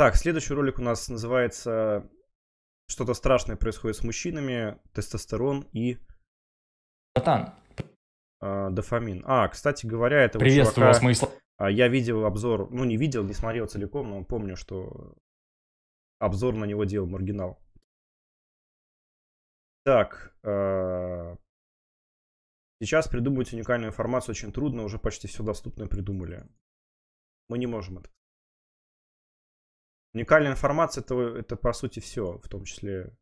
Так, следующий ролик у нас называется «Что-то страшное происходит с мужчинами, тестостерон и...» Братан. А, дофамин. А, кстати говоря, это Приветствую чувака... вас, мои а, Я видел обзор, ну не видел, не смотрел целиком, но помню, что обзор на него делал Маргинал. Так, а, сейчас придумать уникальную информацию очень трудно, уже почти все доступное придумали. Мы не можем это Уникальная информация это, это по сути все, в том числе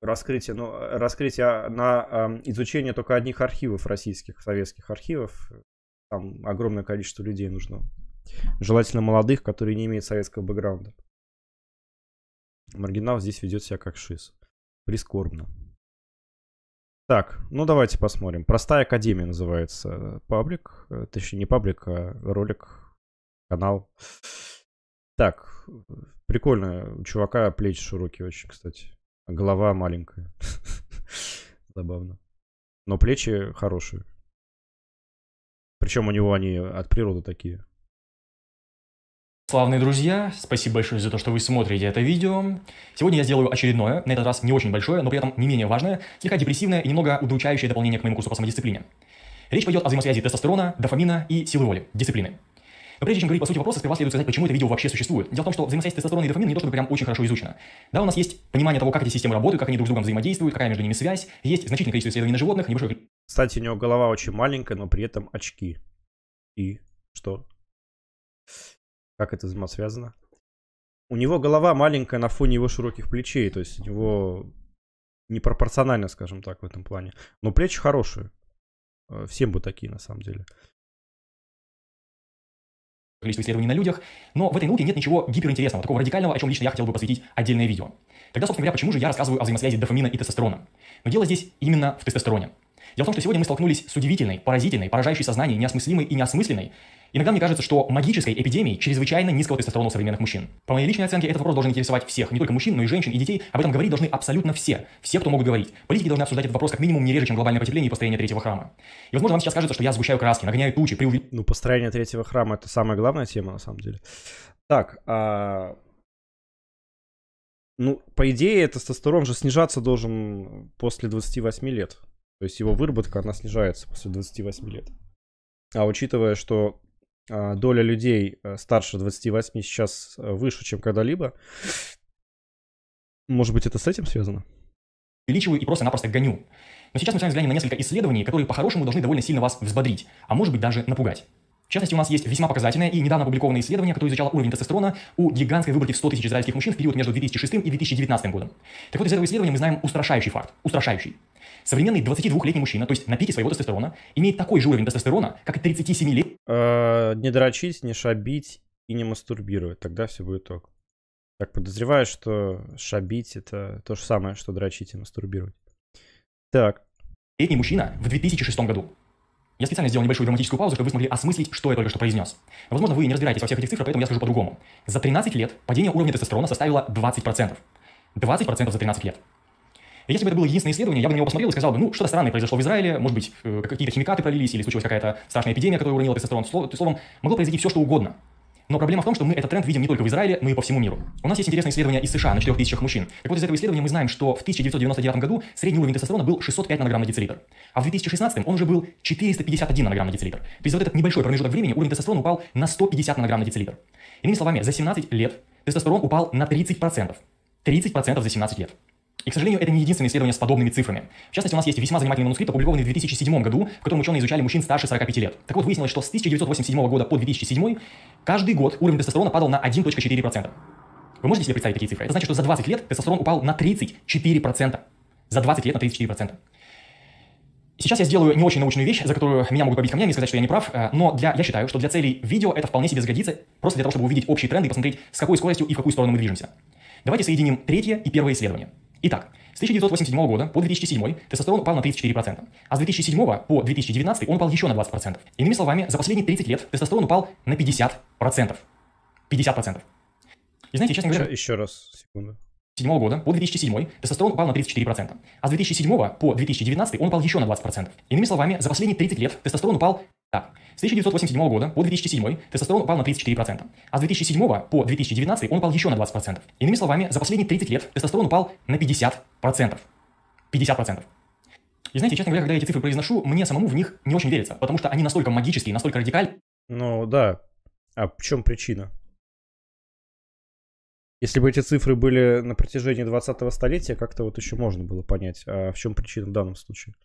раскрытие, ну, э, раскрытие а, на э, изучение только одних архивов российских, советских архивов. Там огромное количество людей нужно. Желательно молодых, которые не имеют советского бэкграунда. Маргинал здесь ведет себя как шиз. Прискорбно. Так, ну давайте посмотрим. Простая академия называется э, паблик. Э, точнее, не паблик, а ролик, канал. Так, прикольно. У чувака плечи широкие очень, кстати. А голова маленькая. Забавно. Но плечи хорошие. Причем у него они от природы такие. Славные друзья, спасибо большое за то, что вы смотрите это видео. Сегодня я сделаю очередное, на этот раз не очень большое, но при этом не менее важное, слегка депрессивное и немного удручающее дополнение к моему курсу по самодисциплине. Речь пойдет о взаимосвязи тестостерона, дофамина и силы воли, дисциплины. Прежде чем говорить по сути вопроса, сперва следует сказать, почему это видео вообще существует. Дело в том, что взаимосвязь тестостерона и дофамина не то чтобы прям очень хорошо изучено. Да, у нас есть понимание того, как эти системы работают, как они друг с другом взаимодействуют, какая между ними связь. Есть значительное количество исследований на животных, небольшое... Кстати, у него голова очень маленькая, но при этом очки. И что? Как это взаимосвязано? У него голова маленькая на фоне его широких плечей, то есть у него непропорционально, скажем так, в этом плане. Но плечи хорошие. Э, всем бы такие, на самом деле количество исследований на людях, но в этой науке нет ничего гиперинтересного, такого радикального, о чем лично я хотел бы посвятить отдельное видео. Тогда, собственно говоря, почему же я рассказываю о взаимосвязи дофамина и тестостерона? Но дело здесь именно в тестостероне. Дело в том, что сегодня мы столкнулись с удивительной, поразительной, поражающей сознание, неосмыслимой и неосмысленной Иногда мне кажется, что магической эпидемией чрезвычайно низкого тестостерона у современных мужчин. По моей личной оценке, этот вопрос должен интересовать всех, не только мужчин, но и женщин и детей. Об этом говорить должны абсолютно все, все, кто могут говорить. Политики должны обсуждать этот вопрос как минимум не реже, чем глобальное потепление и построение третьего храма. И, возможно, вам сейчас кажется, что я сгущаю краски, нагоняю тучи, преувеличиваю... Ну, построение третьего храма — это самая главная тема, на самом деле. Так, а... Ну, по идее, тестостерон же снижаться должен после 28 лет. То есть его выработка, она снижается после 28 лет. А учитывая, что а, доля людей э, старше 28 сейчас э, выше, чем когда-либо. Может быть, это с этим связано? Увеличиваю и просто-напросто гоню. Но сейчас мы с вами взглянем на несколько исследований, которые по-хорошему должны довольно сильно вас взбодрить, а может быть даже напугать. В частности, у нас есть весьма показательное и недавно опубликованное исследование, которое изучало уровень тестостерона у гигантской выборки в 100 тысяч израильских мужчин в период между 2006 и 2019 годом. Так вот, из этого исследования мы знаем устрашающий факт. Устрашающий. Современный 22-летний мужчина, то есть на пике своего тестостерона, имеет такой же уровень тестостерона, как и 37-летний... Э, не дрочить, не шабить и не мастурбировать. Тогда все будет ок. Так подозреваю, что шабить это то же самое, что дрочить и мастурбировать. Так. Летний мужчина в 2006 году. Я специально сделал небольшую драматическую паузу, чтобы вы смогли осмыслить, что я только что произнес. Возможно, вы не разбираетесь во всех этих цифрах, поэтому я скажу по-другому. За 13 лет падение уровня тестостерона составило 20%. 20% за 13 лет. если бы это было единственное исследование, я бы на него посмотрел и сказал бы, ну, что-то странное произошло в Израиле, может быть, э, какие-то химикаты пролились, или случилась какая-то страшная эпидемия, которая уронила тестостерон. Словом, могло произойти все, что угодно. Но проблема в том, что мы этот тренд видим не только в Израиле, но и по всему миру. У нас есть интересное исследование из США на 4000 мужчин. Так вот, из этого исследования мы знаем, что в 1999 году средний уровень тестостерона был 605 нанограмм на децилитр. А в 2016 он уже был 451 нанограмм на децилитр. То есть за вот этот небольшой промежуток времени уровень тестостерона упал на 150 нанограмм на децилитр. Иными словами, за 17 лет тестостерон упал на 30%. 30% за 17 лет. И, к сожалению, это не единственное исследование с подобными цифрами. В частности, у нас есть весьма занимательный манускрипт, опубликованный в 2007 году, в котором ученые изучали мужчин старше 45 лет. Так вот, выяснилось, что с 1987 года по 2007 каждый год уровень тестостерона падал на 1.4%. Вы можете себе представить такие цифры? Это значит, что за 20 лет тестостерон упал на 34%. За 20 лет на 34%. Сейчас я сделаю не очень научную вещь, за которую меня могут побить камнями и сказать, что я не прав, э, но для, я считаю, что для целей видео это вполне себе сгодится, просто для того, чтобы увидеть общие тренды и посмотреть, с какой скоростью и в какую сторону мы движемся. Давайте соединим третье и первое исследование – Итак, с 1987 года по 2007 тестостерон упал на 34%, а с 2007 по 2019 он упал еще на 20%. Иными словами, за последние 30 лет тестостерон упал на 50%. 50%. И знаете, честно говоря... Еще, раз, секунду. 2007 года по 2007 тестостерон упал на 34%, а с 2007 по 2019 он упал еще на 20%. Иными словами, за последние 30 лет тестостерон упал так, с 1987 года по 2007 тестостерон упал на 34%, а с 2007 по 2019 он упал еще на 20%. Иными словами, за последние 30 лет тестостерон упал на 50%. 50%. И знаете, честно говоря, когда я эти цифры произношу, мне самому в них не очень верится, потому что они настолько магические, настолько радикальны. Ну да. А в чем причина? Если бы эти цифры были на протяжении 20-го столетия, как-то вот еще можно было понять, а в чем причина в данном случае.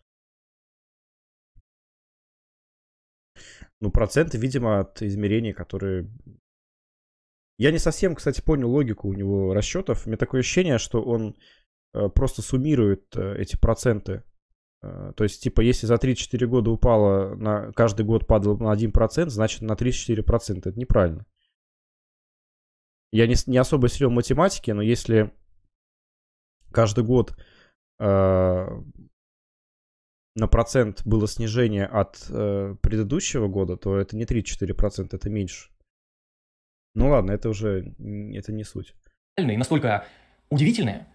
ну, проценты, видимо, от измерений, которые... Я не совсем, кстати, понял логику у него расчетов. У меня такое ощущение, что он э, просто суммирует э, эти проценты. Э, то есть, типа, если за 3-4 года упало, на, каждый год падал на 1%, значит на 3-4%. Это неправильно. Я не, не особо силен в математике, но если каждый год на процент было снижение от э, предыдущего года, то это не 3-4%, это меньше. Ну ладно, это уже это не суть. И настолько удивительное,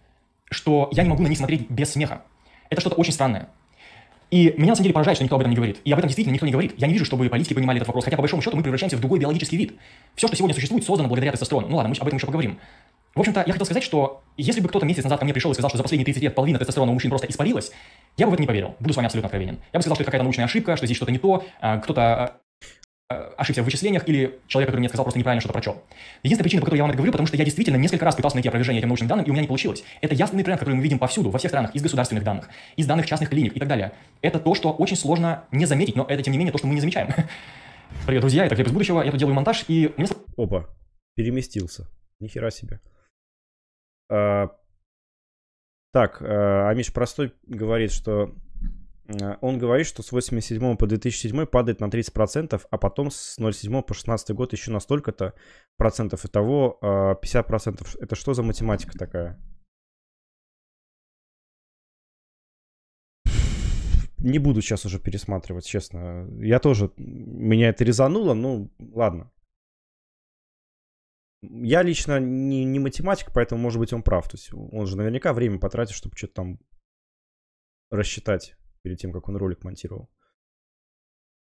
что я не могу на них смотреть без смеха. Это что-то очень странное. И меня на самом деле поражает, что никто об этом не говорит. И об этом действительно никто не говорит. Я не вижу, чтобы политики понимали этот вопрос, хотя по большому счету мы превращаемся в другой биологический вид. Все, что сегодня существует, создано благодаря тестостерону. Ну ладно, мы об этом еще поговорим. В общем-то, я хотел сказать, что если бы кто-то месяц назад ко мне пришел и сказал, что за последние 30 лет половина тестостерона у мужчин просто испарилась, я бы в это не поверил. Буду с вами абсолютно откровенен. Я бы сказал, что это какая-то научная ошибка, что здесь что-то не то, а, кто-то а, а, ошибся в вычислениях или человек, который мне сказал, просто неправильно что-то прочел. Единственная причина, по которой я вам это говорю, потому что я действительно несколько раз пытался найти опровержение этим научным данным, и у меня не получилось. Это ясный тренд, который мы видим повсюду, во всех странах, из государственных данных, из данных частных клиник и так далее. Это то, что очень сложно не заметить, но это, тем не менее, то, что мы не замечаем. Привет, друзья, это Глеб из будущего, я тут делаю монтаж, и... Опа, переместился. Нихера себе. А, так, а, Амиш Простой говорит, что а, он говорит, что с 87 по 2007 падает на 30%, а потом с 07 по 16 год еще на столько-то процентов. Итого 50%. Это что за математика такая? Не буду сейчас уже пересматривать, честно. Я тоже, меня это резануло, ну ладно. Я лично не, не математик, поэтому, может быть, он прав. То есть он же наверняка время потратит, чтобы что-то там рассчитать перед тем, как он ролик монтировал.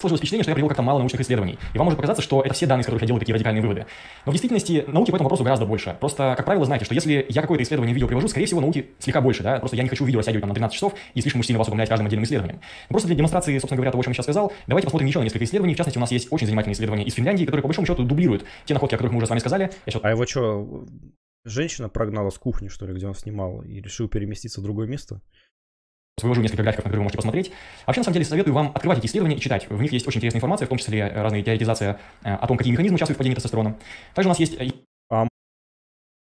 Сложилось впечатление, что я привел как-то мало научных исследований. И вам может показаться, что это все данные, из которых я делаю такие радикальные выводы. Но в действительности науки по этому вопросу гораздо больше. Просто, как правило, знаете, что если я какое-то исследование видео привожу, скорее всего, науки слегка больше, да? Просто я не хочу видео растягивать там, на 12 часов и слишком уж сильно вас утомлять каждым отдельным исследованием. просто для демонстрации, собственно говоря, того, о чем я сейчас сказал, давайте посмотрим еще на несколько исследований. В частности, у нас есть очень занимательные исследования из Финляндии, которые, по большому счету, дублируют те находки, о которых мы уже с вами сказали. Я сейчас... А его что, женщина прогнала с кухни, что ли, где он снимал, и решил переместиться в другое место? выложил несколько графиков, на которые вы можете посмотреть. А вообще, на самом деле, советую вам открывать эти исследования и читать. В них есть очень интересная информация, в том числе э, разные теоретизация э, о том, какие механизмы участвуют в падении тестостерона. Также у нас есть э,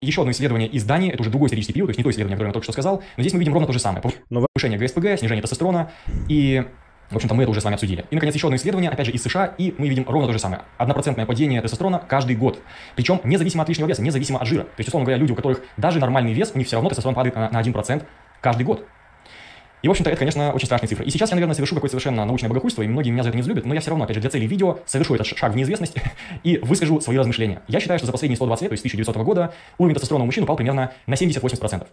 еще одно исследование из Дании, это уже другой исторический период, то есть не то исследование, которое я только что сказал, но здесь мы видим ровно то же самое. Повышение ГСПГ, снижение тестостерона и в общем-то, мы это уже с вами обсудили. И, наконец, еще одно исследование, опять же, из США, и мы видим ровно то же самое. Однопроцентное падение тестостерона каждый год. Причем независимо от лишнего веса, независимо от жира. То есть, условно говоря, люди, у которых даже нормальный вес, у них все равно тестостерон падает на 1% каждый год. И, в общем-то, это, конечно, очень страшные цифры. И сейчас я, наверное, совершу какое-то совершенно научное богохульство, и многие меня за это не любят, но я все равно, опять же, для целей видео совершу этот шаг в неизвестность и выскажу свои размышления. Я считаю, что за последние 120 лет, то есть 1900 года, уровень тестостерона у мужчин упал примерно на 70-80%.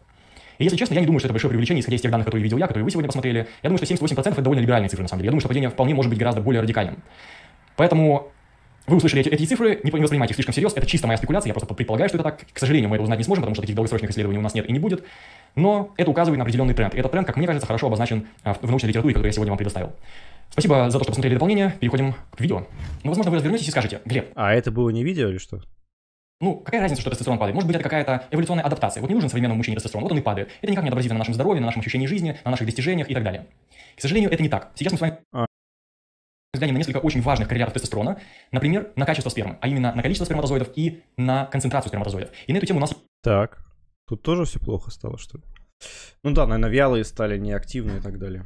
И если честно, я не думаю, что это большое привлечение, исходя из тех данных, которые видел я, которые вы сегодня посмотрели. Я думаю, что 78% это довольно либеральные цифры, на самом деле. Я думаю, что падение вполне может быть гораздо более радикальным. Поэтому вы услышали эти, эти цифры, не, не воспринимайте их слишком серьезно, это чисто моя спекуляция, я просто предполагаю, что это так. К сожалению, мы это узнать не сможем, потому что таких долгосрочных исследований у нас нет и не будет, но это указывает на определенный тренд. И этот тренд, как мне кажется, хорошо обозначен а, в научной литературе, которую я сегодня вам предоставил. Спасибо за то, что посмотрели дополнение, переходим к видео. Ну, возможно, вы развернетесь и скажете, Глеб. А это было не видео или что? Ну, какая разница, что тестостерон падает? Может быть, это какая-то эволюционная адаптация. Вот не нужен современному мужчине тестостерон, вот он и падает. Это никак не отобразится на нашем здоровье, на нашем ощущении жизни, на наших достижениях и так далее. К сожалению, это не так. Сейчас мы с вами... А, взглянем на несколько очень важных коррелятов тестостерона, например, на качество спермы, а именно на количество сперматозоидов и на концентрацию сперматозоидов. И на эту тему у нас... Так, тут тоже все плохо стало, что ли? Ну да, наверное, вялые стали, неактивные и так далее.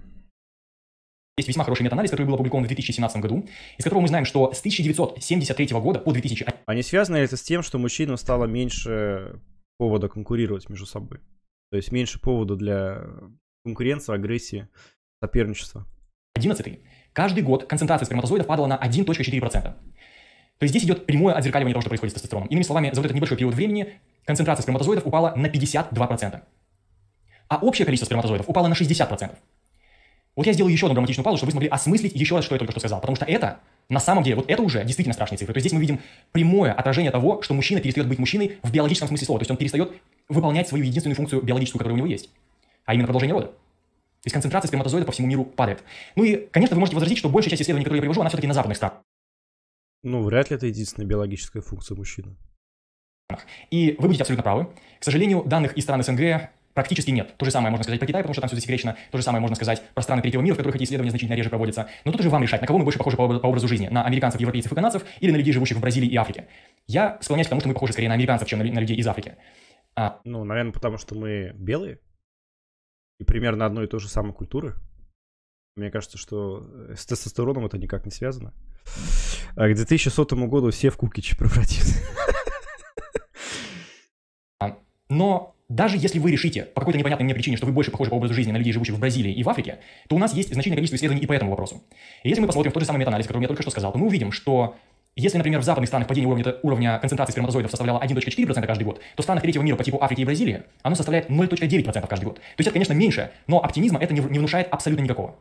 Есть весьма хороший метанализ, который был опубликован в 2017 году, из которого мы знаем, что с 1973 года по 2000... они связаны ли это с тем, что мужчинам стало меньше повода конкурировать между собой? То есть меньше повода для конкуренции, агрессии, соперничества? 11 Каждый год концентрация сперматозоидов падала на 1.4%. То есть здесь идет прямое отзеркаливание того, что происходит с тестостероном. Иными словами, за вот этот небольшой период времени концентрация сперматозоидов упала на 52%. А общее количество сперматозоидов упало на 60%. Вот я сделал еще одну драматичную паузу, чтобы вы смогли осмыслить еще раз, что я только что сказал. Потому что это, на самом деле, вот это уже действительно страшные цифры. То есть здесь мы видим прямое отражение того, что мужчина перестает быть мужчиной в биологическом смысле слова. То есть он перестает выполнять свою единственную функцию биологическую, которая у него есть. А именно продолжение рода. То есть концентрация сперматозоида по всему миру падает. Ну и, конечно, вы можете возразить, что большая часть исследований, которые я привожу, она все-таки на западных странах. Ну, вряд ли это единственная биологическая функция мужчины. И вы будете абсолютно правы. К сожалению, данных из стран СНГ практически нет. То же самое можно сказать про Китай, потому что там все засекречено. То же самое можно сказать про страны третьего мира, в которых эти исследования значительно реже проводятся. Но тут уже вам решать, на кого мы больше похожи по, по образу жизни. На американцев, европейцев и канадцев или на людей, живущих в Бразилии и Африке. Я склоняюсь к тому, что мы похожи скорее на американцев, чем на, на людей из Африки. А... Ну, наверное, потому что мы белые и примерно одной и той же самой культуры. Мне кажется, что э, с тестостероном это никак не связано. А к 2100 году все в Кукичи превратились? А, но даже если вы решите по какой-то непонятной мне причине, что вы больше похожи по образу жизни на людей, живущих в Бразилии и в Африке, то у нас есть значительное количество исследований и по этому вопросу. И если мы посмотрим в тот же самый метаанализ, который я только что сказал, то мы увидим, что если, например, в западных странах падение уровня, уровня концентрации сперматозоидов составляло 1.4% каждый год, то в странах третьего мира по типу Африки и Бразилии оно составляет 0.9% каждый год. То есть это, конечно, меньше, но оптимизма это не внушает абсолютно никакого.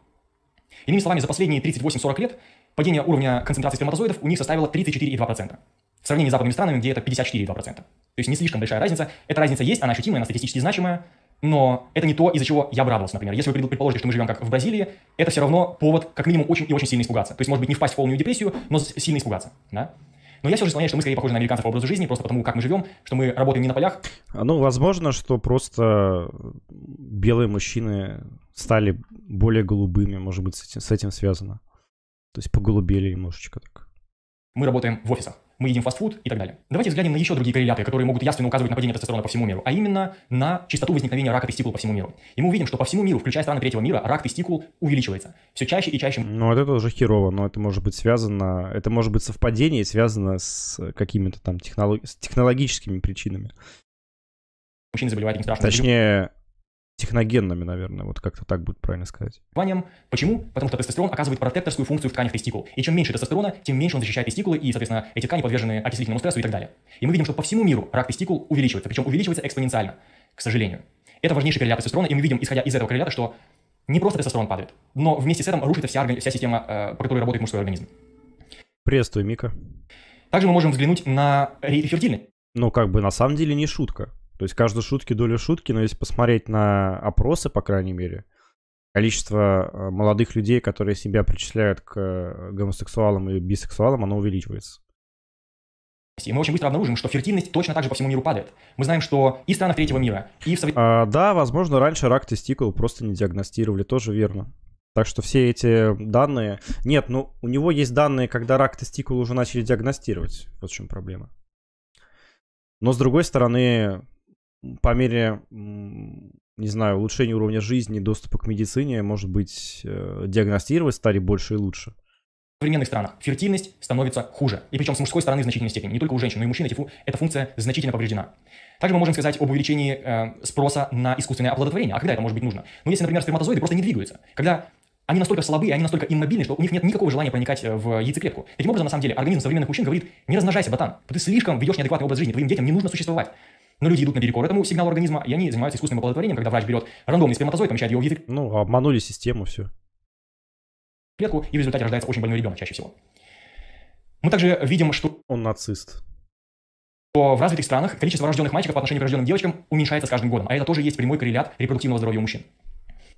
Иными словами, за последние 38-40 лет падение уровня концентрации сперматозоидов у них составило 34,2%. В сравнении с западными странами, где это 54,2%. То есть не слишком большая разница. Эта разница есть, она ощутимая, она статистически значимая, но это не то, из-за чего я бы например. Если вы предположите, что мы живем как в Бразилии, это все равно повод как минимум очень и очень сильно испугаться. То есть, может быть, не впасть в полную депрессию, но сильно испугаться, да? Но я все же склоняюсь, что мы скорее похожи на американцев по образу жизни, просто потому, как мы живем, что мы работаем не на полях. А, ну, возможно, что просто белые мужчины стали более голубыми, может быть, с этим, с этим связано. То есть поголубели немножечко так. Мы работаем в офисах мы едим фастфуд и так далее. Давайте взглянем на еще другие корреляторы, которые могут ясно указывать на падение тестостерона по всему миру, а именно на частоту возникновения рака тестикул по всему миру. И мы увидим, что по всему миру, включая страны третьего мира, рак тестикул увеличивается. Все чаще и чаще. Ну, вот это уже херово, но это может быть связано, это может быть совпадение связано с какими-то там технолог... с технологическими причинами. Мужчины заболевают этим страшным. Точнее, техногенными, наверное, вот как-то так будет правильно сказать. Почему? Потому что тестостерон оказывает протекторскую функцию в тканях тестикул. И чем меньше тестостерона, тем меньше он защищает тестикулы, и, соответственно, эти ткани подвержены окислительному стрессу и так далее. И мы видим, что по всему миру рак тестикул увеличивается, причем увеличивается экспоненциально, к сожалению. Это важнейший коррелят тестостерона, и мы видим, исходя из этого коррелята, что не просто тестостерон падает, но вместе с этим рушится вся, вся система, э, по которой работает мужской организм. Приветствую, Мика. Также мы можем взглянуть на рейты фертильности. Ну, как бы на самом деле не шутка. То есть каждой шутки доля шутки, но если посмотреть на опросы, по крайней мере, количество э, молодых людей, которые себя причисляют к э, гомосексуалам и бисексуалам, оно увеличивается. И мы очень быстро обнаружим, что фертильность точно так же по всему миру падает. Мы знаем, что и в странах третьего мира, и в... А, да, возможно, раньше рак тестикул просто не диагностировали, тоже верно. Так что все эти данные... Нет, ну, у него есть данные, когда рак тестикул уже начали диагностировать. Вот в чем проблема. Но, с другой стороны, по мере, не знаю, улучшения уровня жизни, доступа к медицине, может быть, э, диагностировать стали больше и лучше. В современных странах фертильность становится хуже. И причем с мужской стороны в значительной степени. Не только у женщин, но и у мужчин эти, эта функция значительно повреждена. Также мы можем сказать об увеличении э, спроса на искусственное оплодотворение. А когда это может быть нужно? Ну, если, например, сперматозоиды просто не двигаются. Когда они настолько слабые, они настолько иммобильны, что у них нет никакого желания проникать э, в яйцеклетку. Таким образом, на самом деле, организм современных мужчин говорит, не размножайся, ботан, ты слишком ведешь неадекватный образ жизни, твоим детям не нужно существовать. Но люди идут на наперекор этому сигналу организма, и они занимаются искусственным оплодотворением, когда врач берет рандомный сперматозоид, помещает его в язык. Ну, обманули систему, все. Клетку, и в результате рождается очень больной ребенок чаще всего. Мы также видим, что... Он нацист то в развитых странах количество рожденных мальчиков по отношению к рожденным девочкам уменьшается с каждым годом, а это тоже есть прямой коррелят репродуктивного здоровья у мужчин.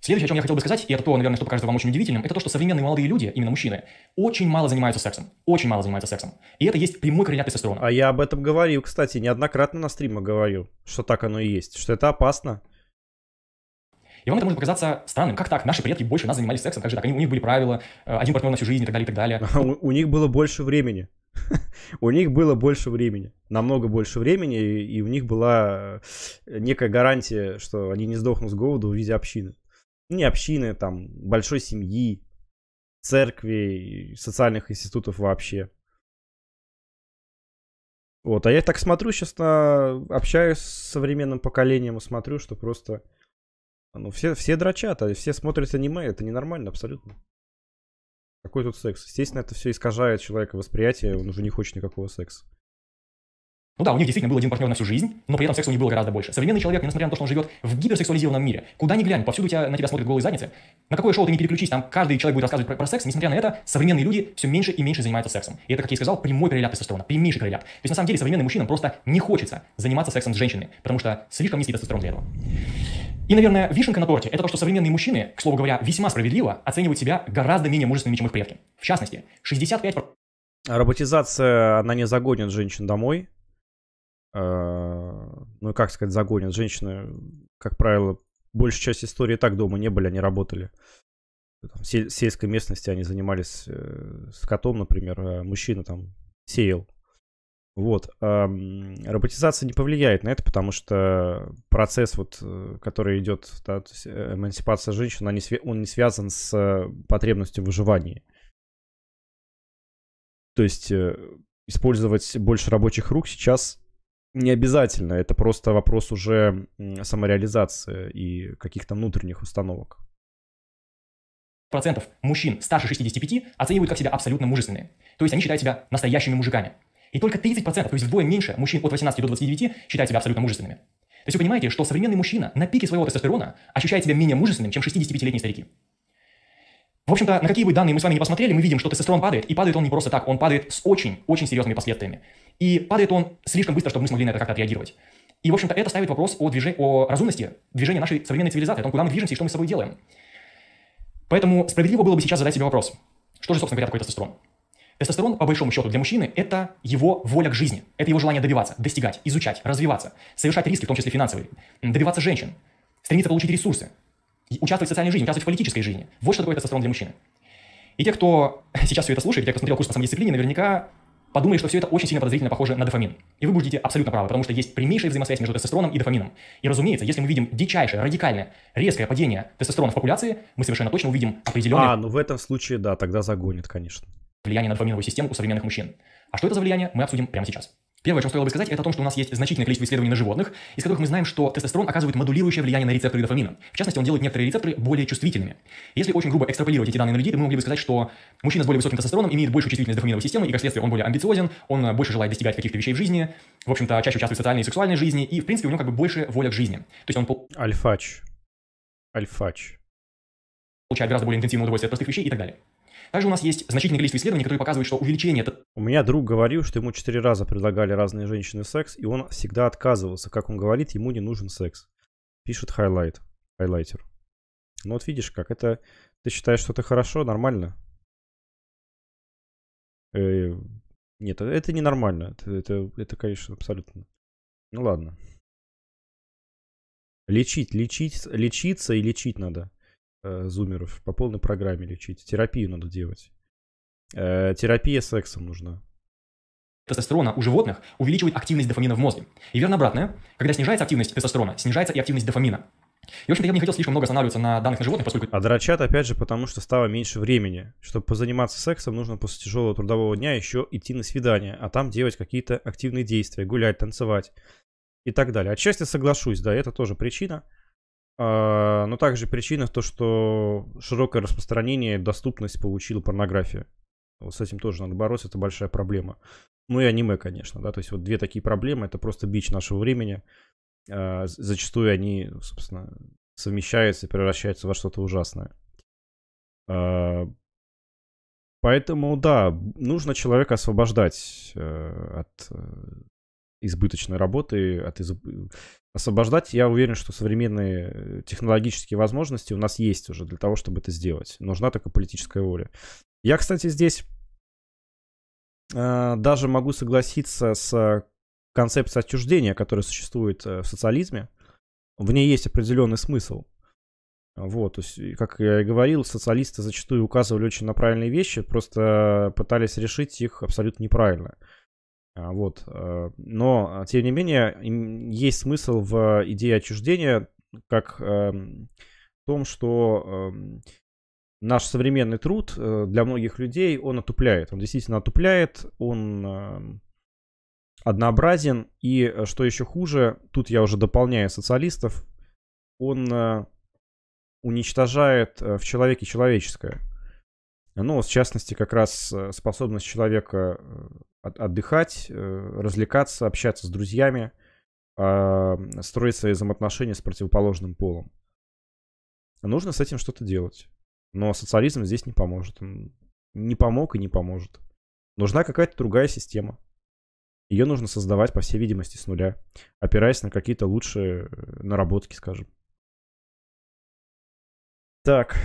Следующее, о чем я хотел бы сказать, и это то, наверное, что покажется вам очень удивительным, это то, что современные молодые люди, именно мужчины, очень мало занимаются сексом. Очень мало занимаются сексом. И это есть прямой коррелят тестостерона. А я об этом говорил, кстати, неоднократно на стримах говорю, что так оно и есть, что это опасно. И вам это может показаться странным. Как так? Наши предки больше нас занимались сексом. Как же так? Они, у них были правила, э, один партнер на всю жизнь и так далее, и так далее. у, них было больше времени. у них было больше времени. Намного больше времени, и, и у них была э, некая гарантия, что они не сдохнут с голоду в виде общины не общины, там, большой семьи, церкви, социальных институтов вообще. Вот, а я так смотрю сейчас на... Общаюсь с современным поколением и смотрю, что просто... Ну, все, все дрочат, а все смотрят аниме, это ненормально абсолютно. Какой тут секс? Естественно, это все искажает человека восприятие, он уже не хочет никакого секса. Ну да, у них действительно был один партнер на всю жизнь, но при этом секса у них было гораздо больше. Современный человек, несмотря на то, что он живет в гиперсексуализированном мире, куда ни глянь, повсюду тебя, на тебя смотрят голые задницы. На какое шоу ты не переключись, там каждый человек будет рассказывать про, про секс, несмотря на это, современные люди все меньше и меньше занимаются сексом. И это, как я и сказал, прямой коррелят тестостерона, прямейший коррелят. То есть на самом деле современным мужчинам просто не хочется заниматься сексом с женщиной, потому что слишком низкий тестостерон для этого. И, наверное, вишенка на торте – это то, что современные мужчины, к слову говоря, весьма справедливо оценивают себя гораздо менее мужественными, чем их предки. В частности, 65%… Роботизация, она не загонит женщин домой, а, ну, как сказать, загонят. Женщины, как правило, большая часть истории так дома не были, они работали. Там, в сельской местности они занимались э, скотом, например, а мужчина там сеял. Вот. Роботизация не повлияет на это, потому что процесс, вот, э, который идет, да, то есть э, эмансипация женщин, он не, свя- он не связан с потребностью выживания. То есть использовать больше рабочих рук сейчас не обязательно, это просто вопрос уже самореализации и каких-то внутренних установок. Процентов мужчин старше 65 оценивают как себя абсолютно мужественными. То есть они считают себя настоящими мужиками. И только 30%, то есть вдвое меньше, мужчин от 18 до 29 считают себя абсолютно мужественными. То есть вы понимаете, что современный мужчина на пике своего тестостерона ощущает себя менее мужественным, чем 65-летние старики. В общем-то, на какие бы данные мы с вами не посмотрели, мы видим, что тестостерон падает, и падает он не просто так, он падает с очень-очень серьезными последствиями. И падает он слишком быстро, чтобы мы смогли на это как-то отреагировать. И, в общем-то, это ставит вопрос о, движи... о разумности движения нашей современной цивилизации, о том, куда мы движемся и что мы с собой делаем. Поэтому справедливо было бы сейчас задать себе вопрос, что же, собственно говоря, такое тестостерон? Тестостерон, по большому счету, для мужчины – это его воля к жизни, это его желание добиваться, достигать, изучать, развиваться, совершать риски, в том числе финансовые, добиваться женщин, стремиться получить ресурсы, участвовать в социальной жизни, участвовать в политической жизни. Вот что такое тестостерон для мужчины. И те, кто сейчас все это слушает, те, кто смотрел курс по самодисциплине, наверняка подумали, что все это очень сильно подозрительно похоже на дофамин. И вы будете абсолютно правы, потому что есть прямейшая взаимосвязь между тестостероном и дофамином. И разумеется, если мы видим дичайшее, радикальное, резкое падение тестостерона в популяции, мы совершенно точно увидим определенное... А, ну в этом случае, да, тогда загонит, конечно. ...влияние на дофаминовую систему у современных мужчин. А что это за влияние, мы обсудим прямо сейчас. Первое, что стоило бы сказать, это о том, что у нас есть значительное количество исследований на животных, из которых мы знаем, что тестостерон оказывает модулирующее влияние на рецепторы дофамина. В частности, он делает некоторые рецепторы более чувствительными. Если очень грубо экстраполировать эти данные на людей, то мы могли бы сказать, что мужчина с более высоким тестостероном имеет большую чувствительность дофаминовой системы, и, как следствие, он более амбициозен, он больше желает достигать каких-то вещей в жизни, в общем-то, чаще участвует в социальной и сексуальной жизни, и, в принципе, у него как бы больше воля к жизни. То есть он... Альфач. Альфач. Получает гораздо более интенсивное удовольствие от простых вещей и так далее. Также у нас есть значительное количество исследований, которые показывают, что увеличение... это. У меня друг говорил, что ему четыре раза предлагали разные женщины секс, и он всегда отказывался. Как он говорит, ему не нужен секс. Пишет хайлайт, хайлайтер. Ну вот видишь, как это... Ты считаешь, что это хорошо, нормально? Э, нет, это не нормально. Это, это, это, конечно, абсолютно... Ну ладно. Лечить, лечить, лечиться и лечить надо. Э, зумеров по полной программе лечить. Терапию надо делать. Э, терапия сексом нужна. Тестостерона у животных увеличивает активность дофамина в мозге. И верно обратное, когда снижается активность тестостерона, снижается и активность дофамина. И, в общем-то, я бы не хотел слишком много останавливаться на данных на животных, поскольку... А дрочат, опять же, потому что стало меньше времени. Чтобы позаниматься сексом, нужно после тяжелого трудового дня еще идти на свидание, а там делать какие-то активные действия, гулять, танцевать и так далее. Отчасти соглашусь, да, это тоже причина – а, но также причина в том, что широкое распространение, доступность получила порнография. Вот с этим тоже надо бороться, это большая проблема. Ну и аниме, конечно, да, то есть вот две такие проблемы, это просто бич нашего времени. А, зачастую они, собственно, совмещаются и превращаются во что-то ужасное. А, поэтому, да, нужно человека освобождать э, от э, избыточной работы, от из... освобождать. Я уверен, что современные э, технологические возможности у нас есть уже для того, чтобы это сделать. Нужна только политическая воля. Я, кстати, здесь э, даже могу согласиться с концепцией отчуждения, которая существует э, в социализме. В ней есть определенный смысл. Вот, то есть, как я и говорил, социалисты зачастую указывали очень на правильные вещи, просто э, пытались решить их абсолютно неправильно. Uh, а, вот. Э, но, а, тем не менее, есть смысл в идее отчуждения как эм, в том, что эм, наш современный труд э, для многих людей, он отупляет. Он действительно отупляет, он эм, однообразен. И э, что еще хуже, тут я уже дополняю социалистов, он уничтожает в человеке человеческое. Ну, в частности, как раз способность человека от отдыхать, э, развлекаться, общаться с друзьями, а, строить свои взаимоотношения с противоположным полом. Нужно с этим что-то делать. Но социализм здесь не поможет. Он не помог и не поможет. Нужна какая-то другая система. Ее нужно создавать, по всей видимости, с нуля, опираясь на какие-то лучшие э, наработки, скажем. Так.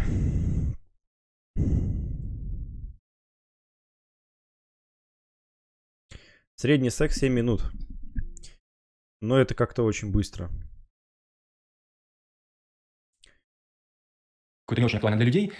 Средний секс 7 минут. Но это как-то очень быстро. Какой-то не очень актуальный для людей.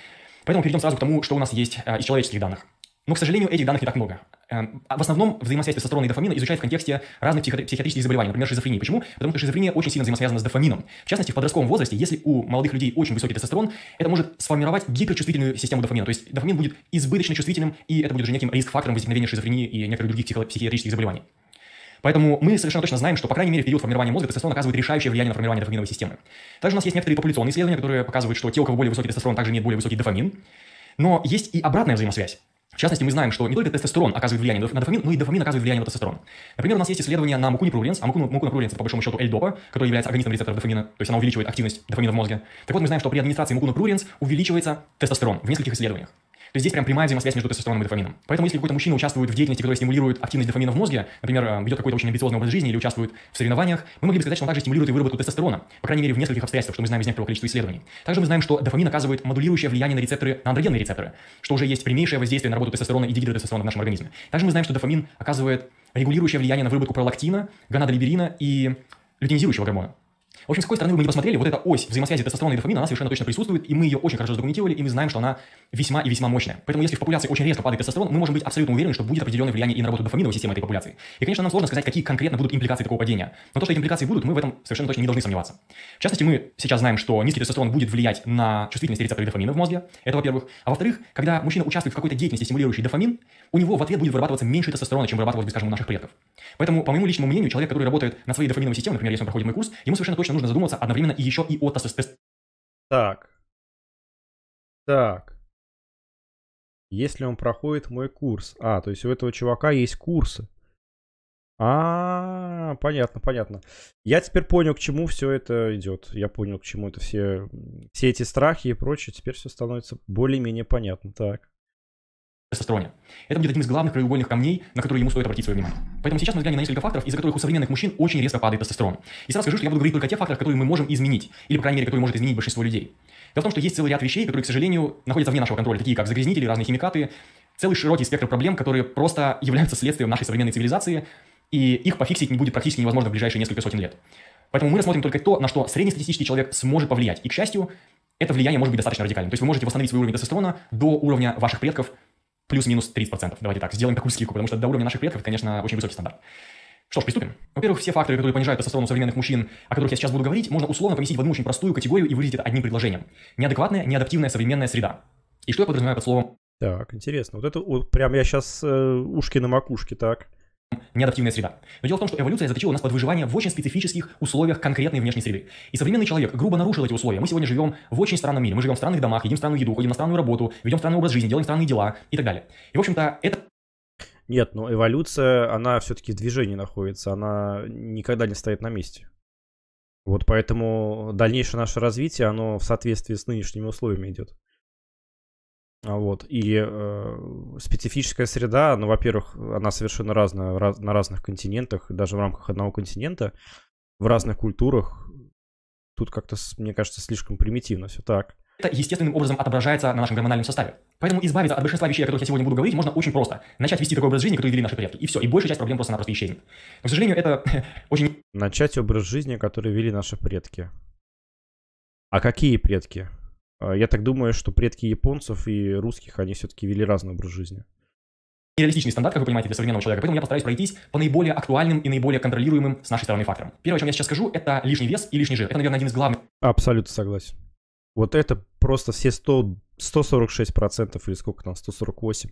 Поэтому перейдем сразу к тому, что у нас есть э, из человеческих данных. Но, к сожалению, этих данных не так много. Эм, а в основном взаимосвязь тестостерона и дофамина изучают в контексте разных психиатрических заболеваний, например, шизофрении. Почему? Потому что шизофрения очень сильно взаимосвязана с дофамином. В частности, в подростковом возрасте, если у молодых людей очень высокий тестостерон, это может сформировать гиперчувствительную систему дофамина. То есть дофамин будет избыточно чувствительным, и это будет уже неким риск-фактором возникновения шизофрении и некоторых других психо психиатрических заболеваний. Поэтому мы совершенно точно знаем, что, по крайней мере, в период формирования мозга тестостерон оказывает решающее влияние на формирование дофаминовой системы. Также у нас есть некоторые популяционные исследования, которые показывают, что те, у кого более высокий тестостерон, а также имеют более высокий дофамин. Но есть и обратная взаимосвязь. В частности, мы знаем, что не только тестостерон оказывает влияние на дофамин, но и дофамин оказывает влияние на тестостерон. Например, у нас есть исследование на мукуни провуленс, а мукуна, мукуна это по большому счету L-допа, который является органистом рецепторов дофамина, то есть она увеличивает активность дофамина в мозге. Так вот, мы знаем, что при администрации мукуна провуленс увеличивается тестостерон в нескольких исследованиях. То есть здесь прям прямая взаимосвязь между тестостероном и дофамином. Поэтому если какой-то мужчина участвует в деятельности, которая стимулирует активность дофамина в мозге, например, э, ведет какой-то очень амбициозный образ жизни или участвует в соревнованиях, мы могли бы сказать, что он также стимулирует и выработку тестостерона, по крайней мере, в нескольких обстоятельствах, что мы знаем из некоторого количества исследований. Также мы знаем, что дофамин оказывает модулирующее влияние на рецепторы, на андрогенные рецепторы, что уже есть прямейшее воздействие на работу тестостерона и дигидротестостерона в нашем организме. Также мы знаем, что дофамин оказывает регулирующее влияние на выработку пролактина, гонадолиберина и лютинизирующего гормона. В общем, с какой стороны мы не посмотрели, вот эта ось взаимосвязи тестостерона и дофамина, она совершенно точно присутствует, и мы ее очень хорошо задокументировали, и мы знаем, что она весьма и весьма мощная. Поэтому если в популяции очень резко падает тестостерон, мы можем быть абсолютно уверены, что будет определенное влияние и на работу дофаминовой системы этой популяции. И, конечно, нам сложно сказать, какие конкретно будут импликации такого падения. Но то, что эти импликации будут, мы в этом совершенно точно не должны сомневаться. В частности, мы сейчас знаем, что низкий тестостерон будет влиять на чувствительность рецепторов дофамина в мозге, это во-первых. А во-вторых, когда мужчина участвует в какой-то деятельности, стимулирующей дофамин, у него в ответ будет вырабатываться меньше тестостерона, чем вырабатывалось, скажем, у наших предков. Поэтому, по моему личному мнению, человек, который работает на своей дофаминовой системе например, если он проходит мой курс, ему совершенно точно нужно задуматься одновременно и еще и о тестостероне. Так. Так. Если он проходит мой курс. А, то есть у этого чувака есть курсы. а, понятно, понятно. Я теперь понял, к чему все это идет. Я понял, к чему это все, все эти страхи и прочее. Теперь все становится более-менее понятно. Так тестостероне. Это будет одним из главных краеугольных камней, на которые ему стоит обратить свое внимание. Поэтому сейчас мы взглянем на несколько факторов, из-за которых у современных мужчин очень резко падает тестостерон. И сразу скажу, что я буду говорить только о тех факторах, которые мы можем изменить, или, по крайней мере, которые может изменить большинство людей. Дело в том, что есть целый ряд вещей, которые, к сожалению, находятся вне нашего контроля, такие как загрязнители, разные химикаты, целый широкий спектр проблем, которые просто являются следствием нашей современной цивилизации, и их пофиксить не будет практически невозможно в ближайшие несколько сотен лет. Поэтому мы рассмотрим только то, на что среднестатистический человек сможет повлиять. И, к счастью, это влияние может быть достаточно радикальным. То есть вы можете восстановить свой уровень тестостерона до уровня ваших предков – плюс-минус 30%. Давайте так, сделаем такую скидку, потому что до уровня наших предков это, конечно, очень высокий стандарт. Что ж, приступим. Во-первых, все факторы, которые понижают тестостерон у современных мужчин, о которых я сейчас буду говорить, можно условно поместить в одну очень простую категорию и выразить это одним предложением. Неадекватная, неадаптивная современная среда. И что я подразумеваю под словом так, интересно. Вот это вот прям я сейчас э, ушки на макушке, так неадаптивная среда. Но дело в том, что эволюция заточила нас под выживание в очень специфических условиях конкретной внешней среды. И современный человек грубо нарушил эти условия. Мы сегодня живем в очень странном мире. Мы живем в странных домах, едим странную еду, ходим на странную работу, ведем странный образ жизни, делаем странные дела и так далее. И, в общем-то, это нет, но эволюция, она все-таки в движении находится, она никогда не стоит на месте. Вот поэтому дальнейшее наше развитие, оно в соответствии с нынешними условиями идет. А, вот. И э, специфическая среда, ну, во-первых, она совершенно разная раз, на разных континентах, даже в рамках одного континента, в разных культурах. Тут как-то, мне кажется, слишком примитивно все так. Это естественным образом отображается на нашем гормональном составе. Поэтому избавиться от большинства вещей, о которых я сегодня буду говорить, можно очень просто. Начать вести такой образ жизни, который вели наши предки. И все, и большая часть проблем просто-напросто исчезнет. Но, к сожалению, это очень... Начать образ жизни, который вели наши предки. А какие предки? А, я так думаю, что предки японцев и русских, они все-таки вели разный образ жизни. Нереалистичный стандарт, как вы понимаете, для современного человека. Поэтому я постараюсь пройтись по наиболее актуальным и наиболее контролируемым с нашей стороны факторам. Первое, о чем я сейчас скажу, это лишний вес и лишний жир. Это, наверное, один из главных. Абсолютно согласен. Вот это просто все 100, 146% или сколько там, 148.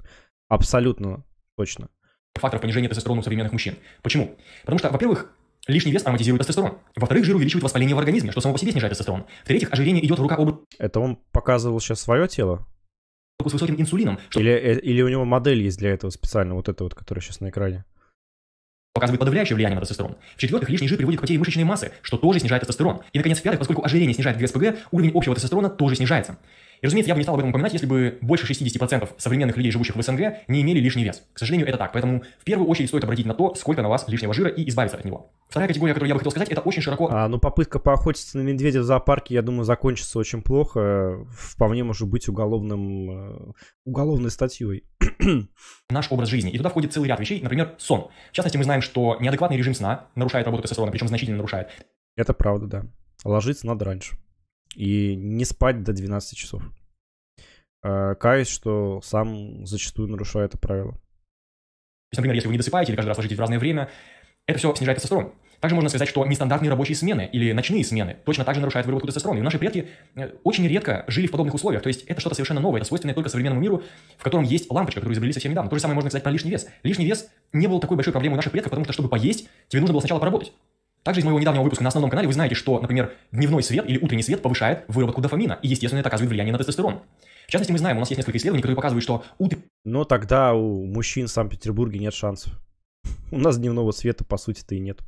Абсолютно точно фактор понижения тестостерона у современных мужчин. Почему? Потому что, во-первых, Лишний вес ароматизирует тестостерон. Во-вторых, жир увеличивает воспаление в организме, что само по себе снижает тестостерон. В-третьих, ожирение идет рука об руку. Это он показывал сейчас свое тело? С высоким инсулином. Что... Или, э, или у него модель есть для этого специально, вот эта вот, которая сейчас на экране? показывает подавляющее влияние на тестостерон. В-четвертых, лишний жир приводит к потере мышечной массы, что тоже снижает тестостерон. И, наконец, в-пятых, поскольку ожирение снижает ГСПГ, уровень общего тестостерона тоже снижается. И, разумеется, я бы не стал об этом упоминать, если бы больше 60% современных людей, живущих в СНГ, не имели лишний вес. К сожалению, это так. Поэтому в первую очередь стоит обратить на то, сколько на вас лишнего жира и избавиться от него. Вторая категория, которую я бы хотел сказать, это очень широко... А, ну, попытка поохотиться на медведя в зоопарке, я думаю, закончится очень плохо. Вполне может быть уголовным... Э, уголовной статьей. Наш образ жизни. И туда входит целый ряд вещей, например, сон. В частности, мы знаем, что неадекватный режим сна нарушает работу тестостерона, причем значительно нарушает. Это правда, да. Ложиться надо раньше и не спать до 12 часов. Э, каюсь, что сам зачастую нарушаю это правило. То есть, например, если вы не досыпаете или каждый раз ложитесь в разное время, это все снижает тестостерон. Также можно сказать, что нестандартные рабочие смены или ночные смены точно также нарушают выработку тестостерона. И наши предки э, очень редко жили в подобных условиях. То есть это что-то совершенно новое, это свойственное только современному миру, в котором есть лампочка, которую изобрели совсем недавно. То же самое можно сказать про лишний вес. Лишний вес не был такой большой проблемой у наших предков, потому что, чтобы поесть, тебе нужно было сначала поработать. Также из моего недавнего выпуска на основном канале вы знаете, что, например, дневной свет или утренний свет повышает выработку дофамина, и, естественно, это оказывает влияние на тестостерон. В частности, мы знаем, у нас есть несколько исследований, которые показывают, что утренний... Но тогда у мужчин в Санкт-Петербурге нет шансов. У нас дневного света, по сути-то, и нет.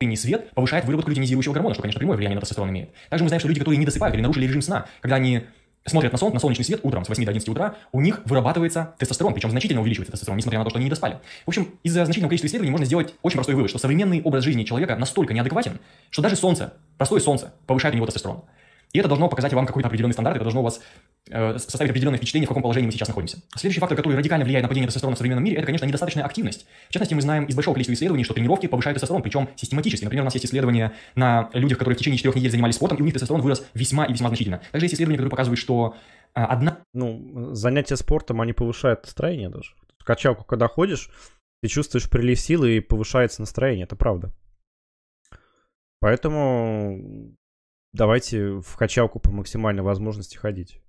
Утренний свет повышает выработку лютинизирующего гормона, что, конечно, прямое влияние на тестостерон имеет. Также мы знаем, что люди, которые не досыпают или нарушили режим сна, когда они смотрят на, солнце, на солнечный свет утром с 8 до 11 утра, у них вырабатывается тестостерон, причем значительно увеличивается тестостерон, несмотря на то, что они не доспали. В общем, из-за значительного количества исследований можно сделать очень простой вывод, что современный образ жизни человека настолько неадекватен, что даже солнце, простое солнце, повышает у него тестостерон. И это должно показать вам какой-то определенный стандарт, это должно у вас э, составить определенное впечатление, в каком положении мы сейчас находимся. Следующий фактор, который радикально влияет на падение тестостерона в современном мире, это, конечно, недостаточная активность. В частности, мы знаем из большого количества исследований, что тренировки повышают тестостерон, причем систематически. Например, у нас есть исследования на людях, которые в течение четырех недель занимались спортом, и у них тестостерон вырос весьма и весьма значительно. Также есть исследования, которые показывают, что э, одна... Ну, занятия спортом, они повышают настроение даже. В качалку, когда ходишь, ты чувствуешь прилив силы и повышается настроение, это правда. Поэтому давайте в качалку по максимальной возможности ходить.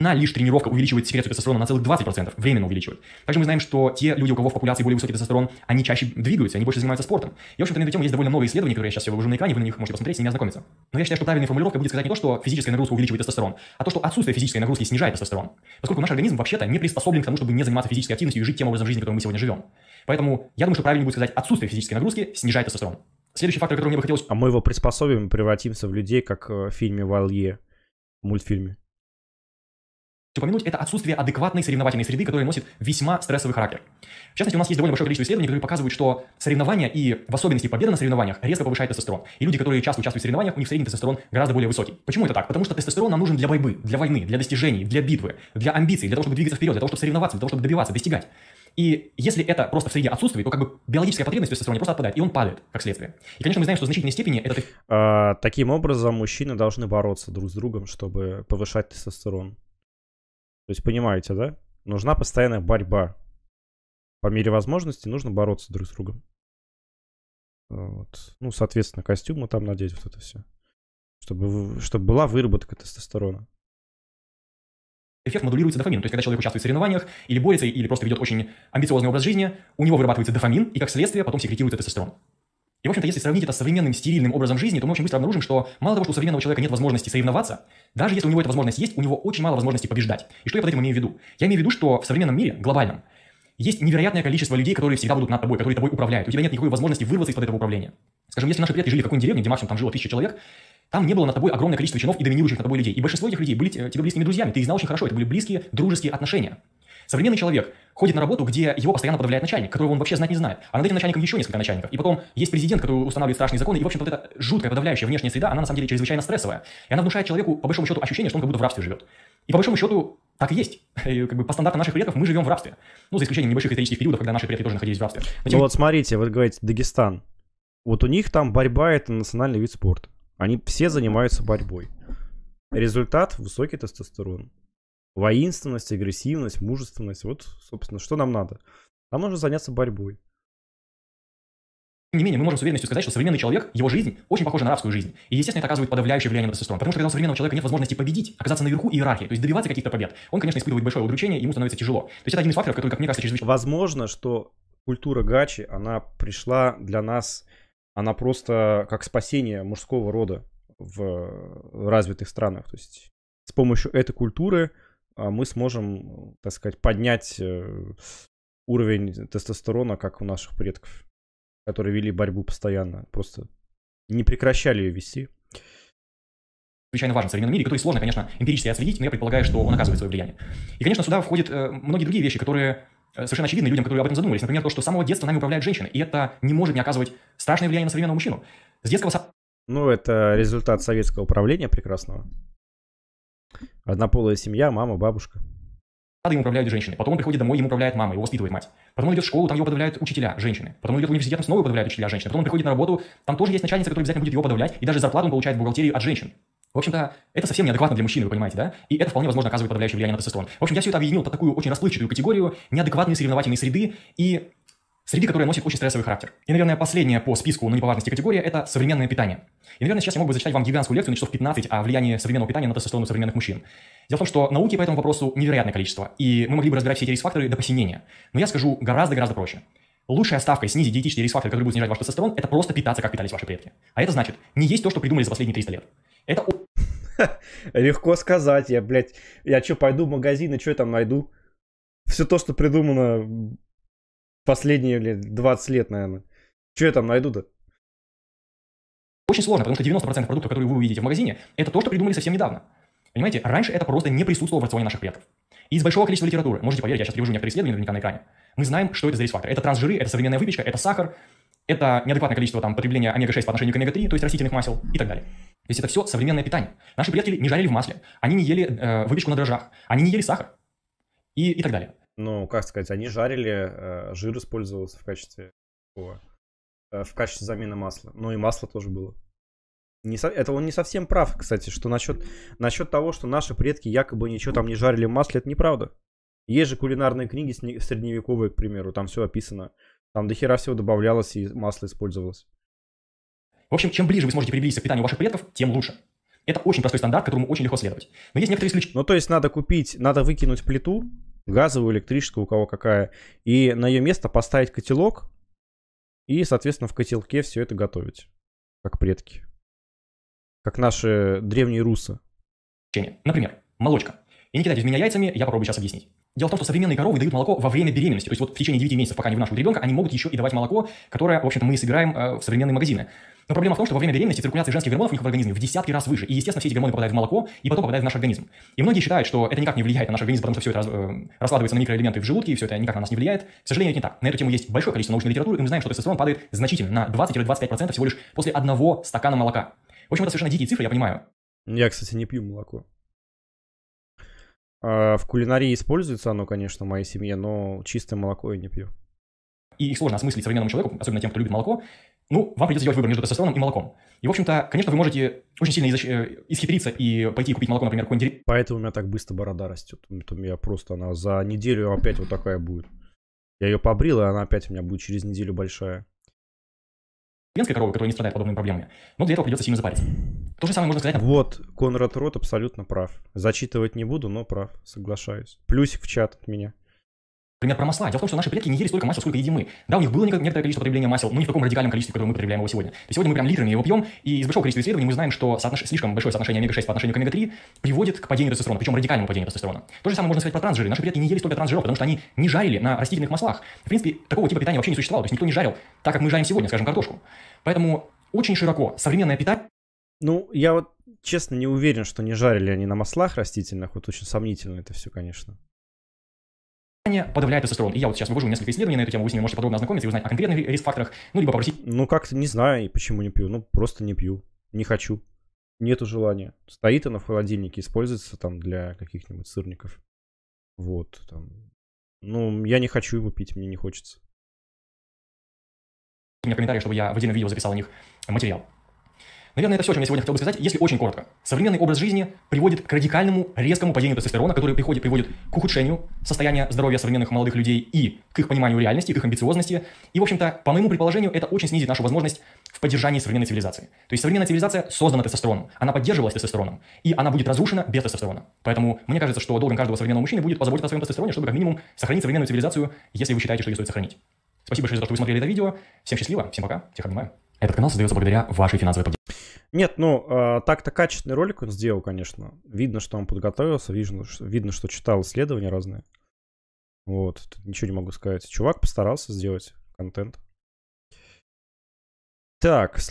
На лишь тренировка увеличивает секрецию тестостерона на целых 20%, временно увеличивает. Также мы знаем, что те люди, у кого в популяции более высокий тестостерон, они чаще двигаются, они больше занимаются спортом. И, в общем-то, на эту тему есть довольно много исследований, которые я сейчас все выложу на экране, вы на них можете посмотреть, с ними ознакомиться. Но я считаю, что правильная формулировка будет сказать не то, что физическая нагрузка увеличивает тестостерон, а то, что отсутствие физической нагрузки снижает тестостерон. Поскольку наш организм вообще-то не приспособлен к тому, чтобы не заниматься физической активностью и жить тем образом жизни, в котором мы сегодня живем. Поэтому я думаю, что правильнее будет сказать отсутствие физической нагрузки снижает тестостерон. Следующий фактор, который мне бы хотелось... А мы его приспособим, превратимся в людей, как э, в фильме Валье, в мультфильме. Упомянуть это отсутствие адекватной соревновательной среды, которая носит весьма стрессовый характер. В частности, у нас есть довольно большое количество исследований, которые показывают, что соревнования и в особенности победа на соревнованиях резко повышает тестостерон. И люди, которые часто участвуют в соревнованиях, у них средний тестостерон гораздо более высокий. Почему это так? Потому что тестостерон нам нужен для борьбы, для войны, для достижений, для битвы, для амбиций, для того, чтобы двигаться вперед, для того, чтобы соревноваться, для того, чтобы добиваться, достигать. И если это просто в среде отсутствует, то как бы биологическая потребность тестостерона просто отпадает, и он падает, как следствие. И, конечно, мы знаем, что в значительной степени это... А, таким образом, мужчины должны бороться друг с другом, чтобы повышать тестостерон. То есть, понимаете, да? Нужна постоянная борьба. По мере возможности нужно бороться друг с другом. Вот. Ну, соответственно, костюмы там надеть, вот это все. Чтобы, чтобы была выработка тестостерона эффект модулируется дофамин. То есть, когда человек участвует в соревнованиях или борется, или просто ведет очень амбициозный образ жизни, у него вырабатывается дофамин, и как следствие потом секретируется тестостерон. И, в общем-то, если сравнить это с современным стерильным образом жизни, то мы очень быстро обнаружим, что мало того, что у современного человека нет возможности соревноваться, даже если у него эта возможность есть, у него очень мало возможности побеждать. И что я под этим имею в виду? Я имею в виду, что в современном мире, глобальном, есть невероятное количество людей, которые всегда будут над тобой, которые тобой управляют. У тебя нет никакой возможности вырваться из-под этого управления. Скажем, если наши предки жили в какой-нибудь деревне, где максимум там жило тысяча человек, там не было над тобой огромное количество чинов и доминирующих над тобой людей. И большинство этих людей были э, тебе близкими друзьями. Ты их знал очень хорошо. Это были близкие, дружеские отношения. Современный человек ходит на работу, где его постоянно подавляет начальник, которого он вообще знать не знает. А над этим начальником еще несколько начальников. И потом есть президент, который устанавливает страшные законы. И, в общем-то, вот эта жуткая подавляющая внешняя среда, она на самом деле чрезвычайно стрессовая. И она внушает человеку, по большому счету, ощущение, что он как будто в рабстве живет. И по большому счету, так и есть. И, как бы по стандартам наших предков мы живем в рабстве. Ну, за исключением небольших исторических периодов, когда наши предки тоже находились в рабстве. Но, тем... Ну вот смотрите, вы говорите Дагестан. Вот у них там борьба – это национальный вид спорта. Они все занимаются борьбой. Результат – высокий тестостерон воинственность, агрессивность, мужественность. Вот, собственно, что нам надо. Нам нужно заняться борьбой. Тем не менее, мы можем с уверенностью сказать, что современный человек, его жизнь, очень похожа на арабскую жизнь. И, естественно, это оказывает подавляющее влияние на тестостерон. Потому что когда у современного человека нет возможности победить, оказаться наверху иерархии, то есть добиваться каких-то побед, он, конечно, испытывает большое удручение, ему становится тяжело. То есть это один из факторов, который, как мне кажется, чрезвычайно... Возможно, что культура гачи, она пришла для нас, она просто как спасение мужского рода в э, развитых странах. То есть с помощью этой культуры а мы сможем, так сказать, поднять э, уровень тестостерона, как у наших предков, которые вели борьбу постоянно, просто не прекращали ее вести чрезвычайно важен в современном мире, который сложно, конечно, эмпирически отследить, но я предполагаю, что он оказывает свое влияние. И, конечно, сюда входят э, многие другие вещи, которые э, совершенно очевидны людям, которые об этом задумывались. Например, то, что с самого детства нами управляют женщины, и это не может не оказывать страшное влияние на современного мужчину. С детского... Ну, это результат советского управления прекрасного. Однополая семья, мама, бабушка. Им управляют женщины. Потом он приходит домой, ему управляет мама, его воспитывает мать. Потом он идет в школу, там его подавляют учителя, женщины. Потом он идет в университет, там снова подавляют учителя, женщины. Потом он приходит на работу, там тоже есть начальница, которая обязательно будет его подавлять, и даже зарплату он получает в бухгалтерии от женщин. В общем-то, это совсем неадекватно для мужчины, вы понимаете, да? И это вполне возможно оказывает подавляющее влияние на тестостерон. В общем, я все это объединил под такую очень расплывчатую категорию неадекватной соревновательной среды и среди которых носит очень стрессовый характер. И, наверное, последняя по списку, но не по важности категория – это современное питание. И, наверное, сейчас я мог бы зачитать вам гигантскую лекцию на часов 15 о влиянии современного питания на тестостерон современных мужчин. Дело в том, что науки по этому вопросу невероятное количество, и мы могли бы разбирать все эти риск-факторы до посинения. Но я скажу гораздо-гораздо проще. Лучшая ставка снизить диетические риск-факторы, которые будут снижать ваш тестостерон, это просто питаться, как питались ваши предки. А это значит, не есть то, что придумали за последние 300 лет. Это... Легко сказать, я, блядь, я что, пойду в магазин и что я там найду? Все то, что придумано последние лет 20 лет, наверное. Что я там найду-то? Очень сложно, потому что 90% продуктов, которые вы увидите в магазине, это то, что придумали совсем недавно. Понимаете, раньше это просто не присутствовало в рационе наших предков. И из большого количества литературы, можете поверить, я сейчас привожу некоторые исследования наверняка на экране, мы знаем, что это за риск Это трансжиры, это современная выпечка, это сахар, это неадекватное количество там, потребления омега-6 по отношению к омега-3, то есть растительных масел и так далее. То есть это все современное питание. Наши предки не жарили в масле, они не ели э, выпечку на дрожжах, они не ели сахар и, и так далее ну, как сказать, они жарили, э, жир использовался в качестве э, в качестве замены масла. Ну и масло тоже было. Не со... Это он не совсем прав, кстати, что насчет, насчет того, что наши предки якобы ничего там не жарили в масле, это неправда. Есть же кулинарные книги средневековые, к примеру, там все описано. Там до хера всего добавлялось и масло использовалось. В общем, чем ближе вы сможете приблизиться к питанию ваших предков, тем лучше. Это очень простой стандарт, которому очень легко следовать. Но есть некоторые исключения. Ну, то есть надо купить, надо выкинуть плиту, газовую, электрическую, у кого какая, и на ее место поставить котелок, и, соответственно, в котелке все это готовить, как предки, как наши древние русы. Например, молочка. И не кидайте в меня яйцами, я попробую сейчас объяснить. Дело в том, что современные коровы дают молоко во время беременности. То есть вот в течение 9 месяцев, пока не вынашивают ребенка, они могут еще и давать молоко, которое, в общем-то, мы собираем э, в современные магазины. Но проблема в том, что во время беременности циркуляция женских гормонов у них в организме в десятки раз выше. И, естественно, все эти гормоны попадают в молоко и потом попадают в наш организм. И многие считают, что это никак не влияет на наш организм, потому что все это раз, э, раскладывается на микроэлементы в желудке, и все это никак на нас не влияет. К сожалению, это не так. На эту тему есть большое количество научной литературы, и мы знаем, что тестостерон падает значительно, на 20-25% всего лишь после одного стакана молока. В общем, это совершенно дикие цифры, я понимаю. Я, кстати, не пью молоко. А, в кулинарии используется оно, конечно, в моей семье, но чистое молоко я не пью и их сложно осмыслить современному человеку, особенно тем, кто любит молоко, ну, вам придется делать выбор между тестостероном и молоком. И, в общем-то, конечно, вы можете очень сильно изощ... Э, исхитриться и пойти купить молоко, например, какой-нибудь... Поэтому у меня так быстро борода растет. У меня просто она за неделю опять вот такая будет. Я ее побрил, и она опять у меня будет через неделю большая. Венская корова, которая не страдает подобными проблемами. Но для этого придется сильно запариться. То же самое можно сказать... Вот, Конрад Рот абсолютно прав. Зачитывать не буду, но прав, соглашаюсь. Плюсик в чат от меня. Пример про масла. Дело в том, что наши предки не ели столько масел, сколько едим мы. Да, у них было некоторое количество потребления масел, но не в таком радикальном количестве, которое мы потребляем его сегодня. То сегодня мы прям литрами его пьем, и из большого количества исследований мы знаем, что соотнош... слишком большое соотношение омега-6 по отношению к омега-3 приводит к падению тестостерона, причем радикальному падению тестостерона. То же самое можно сказать про трансжиры. Наши предки не ели столько трансжиров, потому что они не жарили на растительных маслах. В принципе, такого типа питания вообще не существовало, то есть никто не жарил так, как мы жарим сегодня, скажем, картошку. Поэтому очень широко современное питание ну, я вот честно не уверен, что не жарили они на маслах растительных. Вот очень сомнительно это все, конечно подавляет тестостерон. И я вот сейчас вывожу несколько исследований на эту тему, вы с ними можете подробно ознакомиться и узнать о конкретных риск-факторах, ну, либо попросить... Ну, как-то не знаю, и почему не пью. Ну, просто не пью. Не хочу. Нету желания. Стоит она в холодильнике, используется там для каких-нибудь сырников. Вот, там. Ну, я не хочу его пить, мне не хочется. у меня комментарии, чтобы я в отдельном видео записал о них материал. Наверное, это все, о чем я сегодня хотел бы сказать, если очень коротко. Современный образ жизни приводит к радикальному, резкому падению тестостерона, который приходит, приводит к ухудшению состояния здоровья современных молодых людей и к их пониманию реальности, к их амбициозности. И, в общем-то, по моему предположению, это очень снизит нашу возможность в поддержании современной цивилизации. То есть современная цивилизация создана тестостероном, она поддерживалась тестостероном, и она будет разрушена без тестостерона. Поэтому мне кажется, что долгом каждого современного мужчины будет позаботиться о своем тестостероне, чтобы как минимум сохранить современную цивилизацию, если вы считаете, что ее стоит сохранить. Спасибо большое за то, что вы смотрели это видео. Всем счастливо, всем пока, всех обнимаю. Этот канал создается благодаря вашей финансовой поддержке. Нет, ну, э, так-то качественный ролик он сделал, конечно. Видно, что он подготовился, видно, что, видно, что читал исследования разные. Вот, Тут ничего не могу сказать. Чувак постарался сделать контент. Так,